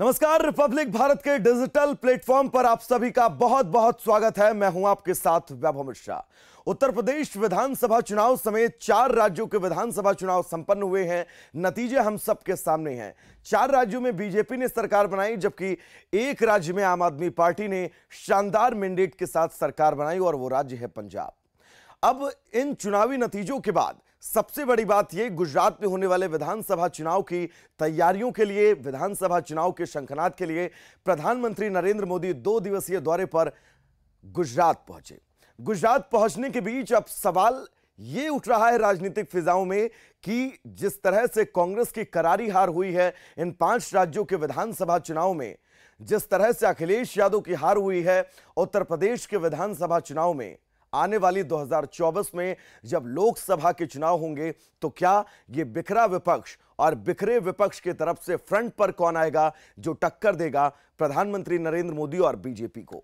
नमस्कार रिपब्लिक भारत के digital platform पर आप सभी का बहुत बहुत स्वागत है मैं हूं आपके साथ वैभव मिश्रा उत्तर प्रदेश विधानसभा चुनाव समेत चार राज्यों के विधानसभा चुनाव संपन्न हुए हैं नतीजे हम सबके सामने हैं चार राज्यों में बीजेपी ने सरकार बनाई जबकि एक राज्य में आम आदमी पार्टी ने शानदार मैंडेट के साथ सरकार बनाई और वो राज्य है पंजाब अब इन चुनावी नतीजों के बाद सबसे बड़ी बात यह गुजरात में होने वाले विधानसभा चुनाव की तैयारियों के लिए विधानसभा चुनाव के शंखनाद के लिए प्रधानमंत्री नरेंद्र मोदी दो दिवसीय दौरे पर गुजरात पहुंचे गुजरात पहुंचने के बीच अब सवाल ये उठ रहा है राजनीतिक फिजाओं में कि जिस तरह से कांग्रेस की करारी हार हुई है इन पांच राज्यों के विधानसभा चुनाव में जिस तरह से अखिलेश यादव की हार हुई है उत्तर प्रदेश के विधानसभा चुनाव में आने वाली 2024 में जब लोकसभा के चुनाव होंगे तो क्या ये बिखरा विपक्ष और बिखरे विपक्ष की तरफ से फ्रंट पर कौन आएगा जो टक्कर देगा प्रधानमंत्री नरेंद्र मोदी और बीजेपी को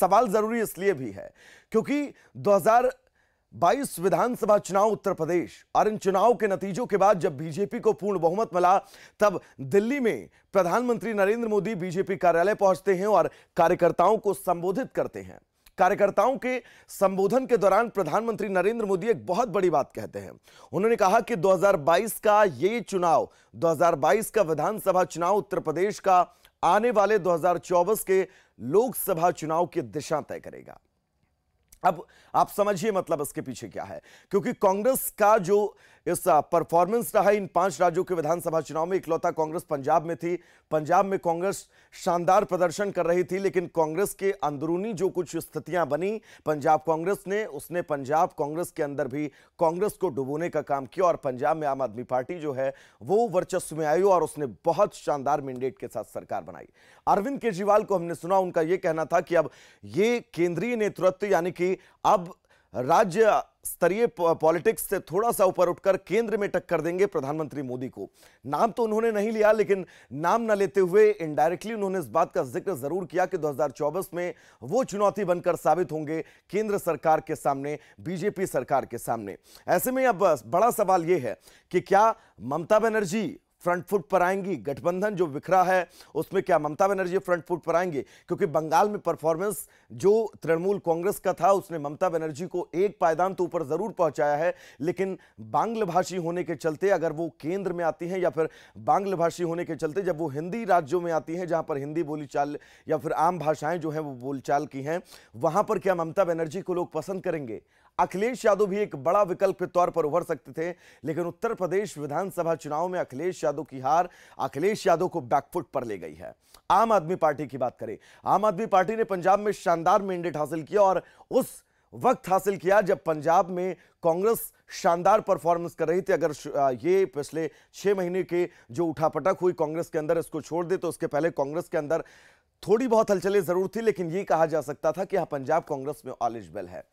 सवाल जरूरी इसलिए भी है क्योंकि 2022 विधानसभा चुनाव उत्तर प्रदेश और इन चुनाव के नतीजों के बाद जब बीजेपी को पूर्ण बहुमत मिला तब दिल्ली में प्रधानमंत्री नरेंद्र मोदी बीजेपी कार्यालय पहुंचते हैं और कार्यकर्ताओं को संबोधित करते हैं कार्यकर्ताओं के संबोधन के दौरान प्रधानमंत्री नरेंद्र मोदी एक बहुत बड़ी बात कहते हैं उन्होंने कहा कि 2022 का ये चुनाव 2022 का विधानसभा चुनाव उत्तर प्रदेश का आने वाले 2024 के लोकसभा चुनाव की दिशा तय करेगा अब आप समझिए मतलब इसके पीछे क्या है क्योंकि कांग्रेस का जो इस परफॉर्मेंस रहा इन पांच राज्यों के विधानसभा चुनाव में इकलौता कांग्रेस पंजाब में थी पंजाब में कांग्रेस शानदार प्रदर्शन कर रही थी लेकिन कांग्रेस के अंदरूनी जो कुछ स्थितियां बनी पंजाब कांग्रेस ने उसने पंजाब कांग्रेस के अंदर भी कांग्रेस को डुबोने का काम किया और पंजाब में आम आदमी पार्टी जो है वो वर्चस्व में आई और उसने बहुत शानदार मैंडेट के साथ सरकार बनाई अरविंद केजरीवाल को हमने सुना उनका यह कहना था कि अब ये केंद्रीय नेतृत्व यानी कि अब राज्य स्तरीय पॉलिटिक्स से थोड़ा सा ऊपर उठकर केंद्र में टक्कर देंगे प्रधानमंत्री मोदी को नाम तो उन्होंने नहीं लिया लेकिन नाम न लेते हुए इनडायरेक्टली उन्होंने इस बात का जिक्र जरूर किया कि 2024 में वो चुनौती बनकर साबित होंगे केंद्र सरकार के सामने बीजेपी सरकार के सामने ऐसे में अब बड़ा सवाल यह है कि क्या ममता बनर्जी फ्रंट फुट पर आएंगी गठबंधन जो बिखरा है उसमें क्या ममता बनर्जी फ्रंट फुट पर आएंगे क्योंकि बंगाल में परफॉर्मेंस जो तृणमूल कांग्रेस का था उसने ममता बनर्जी को एक पायदान तो ऊपर ज़रूर पहुंचाया है लेकिन बांग्ल भाषी होने के चलते अगर वो केंद्र में आती हैं या फिर बांग्ल भाषी होने के चलते जब वो हिंदी राज्यों में आती हैं जहाँ पर हिंदी बोलीचाल या फिर आम भाषाएँ जो हैं वो बोलचाल की हैं वहाँ पर क्या ममता बनर्जी को लोग पसंद करेंगे अखिलेश यादव भी एक बड़ा विकल्प के तौर पर उभर सकते थे लेकिन उत्तर प्रदेश विधानसभा चुनाव में अखिलेश यादव की हार अखिलेश यादव को बैकफुट पर ले गई है आम आदमी पार्टी की बात करें आम आदमी पार्टी ने पंजाब में शानदार मैंडेट हासिल किया और उस वक्त हासिल किया जब पंजाब में कांग्रेस शानदार परफॉर्मेंस कर रही थी अगर ये पिछले छह महीने के जो उठापटक हुई कांग्रेस के अंदर इसको छोड़ दे तो उसके पहले कांग्रेस के अंदर थोड़ी बहुत हलचले जरूर थी लेकिन ये कहा जा सकता था कि हाँ पंजाब कांग्रेस में ऑलिजबल है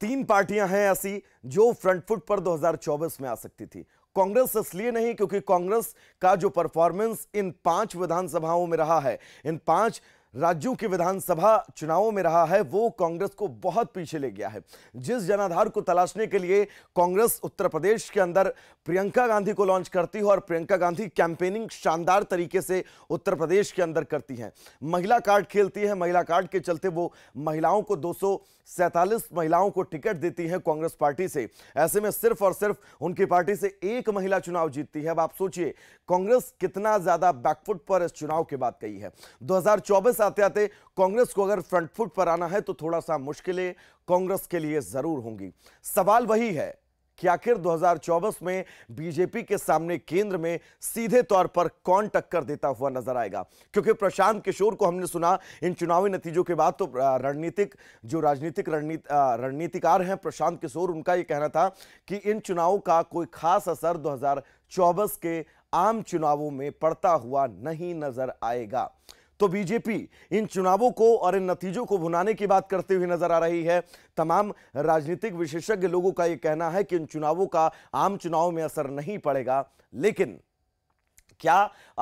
तीन पार्टियां हैं ऐसी जो फ्रंट फुट पर 2024 में आ सकती थी कांग्रेस इसलिए नहीं क्योंकि कांग्रेस का जो परफॉर्मेंस इन पांच विधानसभाओं में रहा है इन पांच राज्यों के विधानसभा चुनावों में रहा है वो कांग्रेस को बहुत पीछे ले गया है जिस जनाधार को तलाशने के लिए कांग्रेस उत्तर प्रदेश के अंदर प्रियंका गांधी को लॉन्च करती है और प्रियंका गांधी कैंपेनिंग शानदार तरीके से उत्तर प्रदेश के अंदर करती हैं महिला कार्ड खेलती है महिला कार्ड के चलते वो महिलाओं को दो महिलाओं को टिकट देती है कांग्रेस पार्टी से ऐसे में सिर्फ और सिर्फ उनकी पार्टी से एक महिला चुनाव जीतती है अब आप सोचिए कांग्रेस कितना ज्यादा बैकफुट पर इस चुनाव के बाद कही है 2024 वापस आते आते कांग्रेस को अगर फ्रंट फुट पर आना है तो थोड़ा सा मुश्किलें कांग्रेस के लिए जरूर होंगी सवाल वही है कि आखिर 2024 में बीजेपी के सामने केंद्र में सीधे तौर पर कौन टक्कर देता हुआ नजर आएगा क्योंकि प्रशांत किशोर को हमने सुना इन चुनावी नतीजों के बाद तो रणनीतिक जो राजनीतिक रणनीत रणनीतिकार हैं प्रशांत किशोर उनका यह कहना था कि इन चुनावों का कोई खास असर 2024 के आम चुनावों में पड़ता हुआ नहीं नजर आएगा तो बीजेपी इन चुनावों को और इन नतीजों को भुनाने की बात करते हुए नजर आ रही है तमाम राजनीतिक विशेषज्ञ लोगों का यह कहना है कि इन चुनावों का आम चुनाव में असर नहीं पड़ेगा लेकिन क्या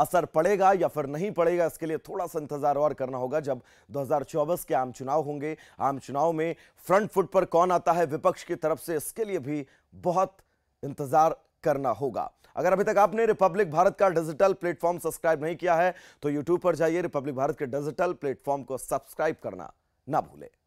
असर पड़ेगा या फिर नहीं पड़ेगा इसके लिए थोड़ा सा इंतजार और करना होगा जब 2024 के आम चुनाव होंगे आम चुनाव में फ्रंट फुट पर कौन आता है विपक्ष की तरफ से इसके लिए भी बहुत इंतजार करना होगा अगर अभी तक आपने रिपब्लिक भारत का डिजिटल प्लेटफॉर्म सब्सक्राइब नहीं किया है तो यूट्यूब पर जाइए रिपब्लिक भारत के डिजिटल प्लेटफॉर्म को सब्सक्राइब करना ना भूले